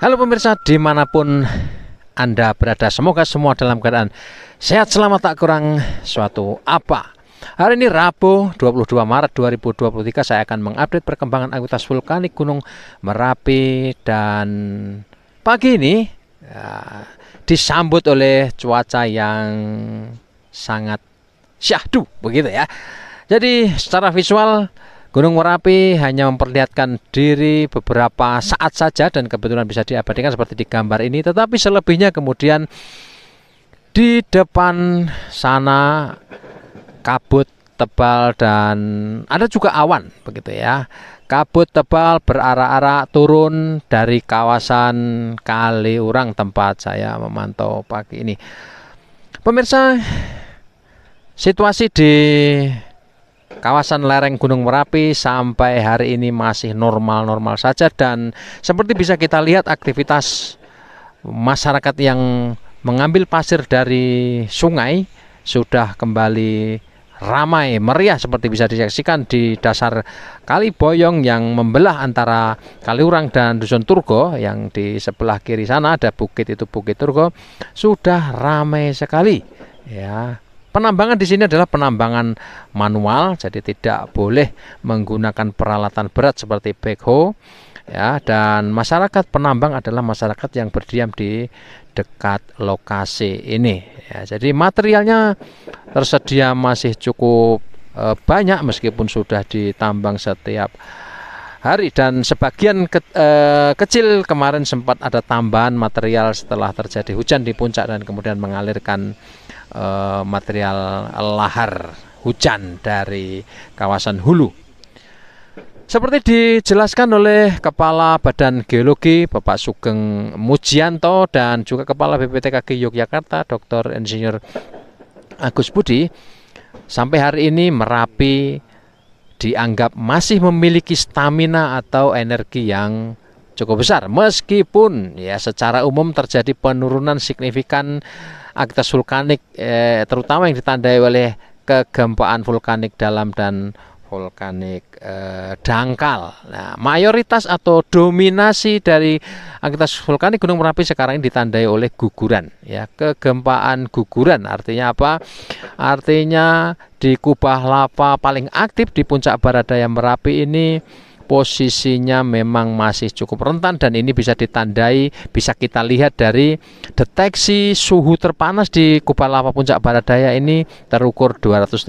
Halo pemirsa dimanapun Anda berada Semoga semua dalam keadaan sehat selamat tak kurang suatu apa Hari ini Rabu 22 Maret 2023 saya akan mengupdate perkembangan aktivitas vulkanik Gunung Merapi Dan pagi ini ya, disambut oleh cuaca yang sangat syahdu begitu ya. Jadi secara visual Gunung Merapi hanya memperlihatkan diri beberapa saat saja dan kebetulan bisa diabadikan seperti di gambar ini tetapi selebihnya kemudian di depan sana kabut tebal dan ada juga awan begitu ya kabut tebal berarah-arah turun dari kawasan Kaliurang tempat saya memantau pagi ini Pemirsa, Situasi di kawasan lereng Gunung Merapi sampai hari ini masih normal-normal saja dan seperti bisa kita lihat aktivitas masyarakat yang mengambil pasir dari sungai sudah kembali ramai meriah seperti bisa disaksikan di dasar Kali Boyong yang membelah antara Kaliurang dan Dusun Turgo yang di sebelah kiri sana ada bukit itu Bukit Turgo sudah ramai sekali ya Penambangan di sini adalah penambangan manual, jadi tidak boleh menggunakan peralatan berat seperti backhoe. Ya, dan masyarakat penambang adalah masyarakat yang berdiam di dekat lokasi ini. Ya, jadi materialnya tersedia masih cukup e, banyak meskipun sudah ditambang setiap hari dan sebagian ke, e, kecil kemarin sempat ada tambahan material setelah terjadi hujan di puncak dan kemudian mengalirkan Eh, material lahar hujan dari kawasan hulu. Seperti dijelaskan oleh Kepala Badan Geologi Bapak Sugeng Mujianto dan juga Kepala BPTKG Yogyakarta Dr. Insinyur Agus Budi, sampai hari ini Merapi dianggap masih memiliki stamina atau energi yang cukup besar meskipun ya secara umum terjadi penurunan signifikan aktivitas vulkanik eh, terutama yang ditandai oleh kegempaan vulkanik dalam dan vulkanik eh, dangkal. Nah, mayoritas atau dominasi dari aktivitas vulkanik Gunung Merapi sekarang ini ditandai oleh guguran, ya kegempaan guguran. Artinya apa? Artinya di kubah lava paling aktif di puncak barat daya Merapi ini posisinya memang masih cukup rentan dan ini bisa ditandai bisa kita lihat dari deteksi suhu terpanas di Kubah Lava Puncak Barat Daya ini terukur 230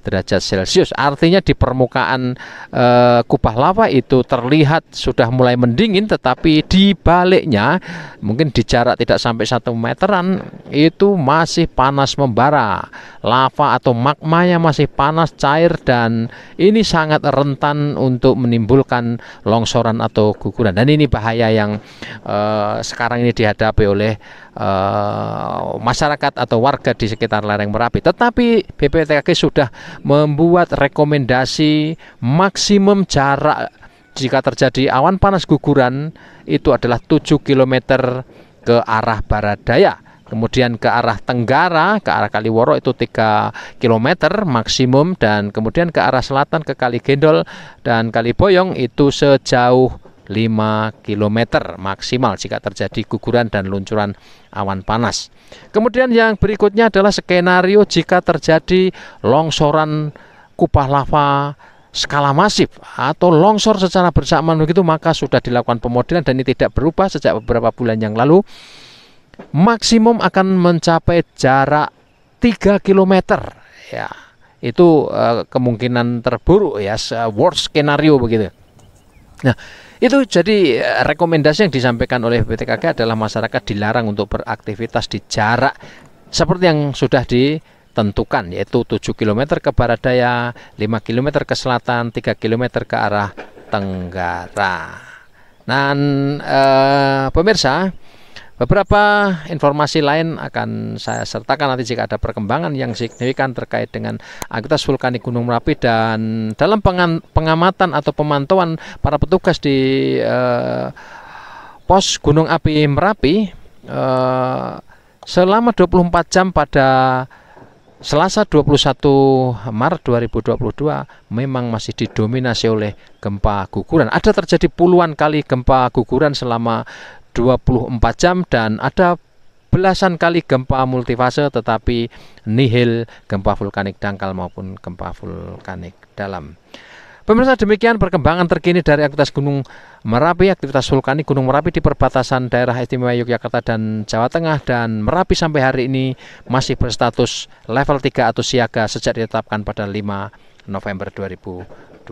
derajat Celcius artinya di permukaan e, eh, Kubah Lava itu terlihat sudah mulai mendingin tetapi di baliknya mungkin di jarak tidak sampai satu meteran itu masih panas membara lava atau magma yang masih panas cair dan ini sangat rentan untuk menimbulkan menimbulkan longsoran atau guguran. Dan ini bahaya yang uh, sekarang ini dihadapi oleh uh, masyarakat atau warga di sekitar lereng Merapi. Tetapi BPTKG sudah membuat rekomendasi maksimum jarak jika terjadi awan panas guguran itu adalah 7 km ke arah barat daya kemudian ke arah tenggara ke arah Kaliworo itu 3 km maksimum dan kemudian ke arah selatan ke Kali Gendol dan Kali Boyong itu sejauh 5 km maksimal jika terjadi guguran dan luncuran awan panas. Kemudian yang berikutnya adalah skenario jika terjadi longsoran kupah lava skala masif atau longsor secara bersamaan begitu maka sudah dilakukan pemodelan dan ini tidak berubah sejak beberapa bulan yang lalu maksimum akan mencapai jarak 3 km ya itu uh, kemungkinan terburuk ya worst skenario begitu nah itu jadi eh, rekomendasi yang disampaikan oleh BTKG adalah masyarakat dilarang untuk beraktivitas di jarak seperti yang sudah ditentukan yaitu 7 km ke barat daya, 5 km ke selatan, 3 km ke arah tenggara. Dan eh, pemirsa, Beberapa informasi lain akan saya sertakan nanti jika ada perkembangan yang signifikan terkait dengan aktivitas vulkanik Gunung Merapi dan dalam pengamatan atau pemantauan para petugas di eh, pos Gunung Api Merapi eh, selama 24 jam pada Selasa 21 Maret 2022 memang masih didominasi oleh gempa guguran. Ada terjadi puluhan kali gempa guguran selama 24 jam dan ada belasan kali gempa multifase tetapi nihil gempa vulkanik dangkal maupun gempa vulkanik dalam. Pemirsa demikian perkembangan terkini dari aktivitas Gunung Merapi, aktivitas vulkanik Gunung Merapi di perbatasan daerah istimewa Yogyakarta dan Jawa Tengah dan Merapi sampai hari ini masih berstatus level 3 atau siaga sejak ditetapkan pada 5 November 2020.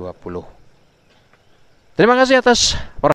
Terima kasih atas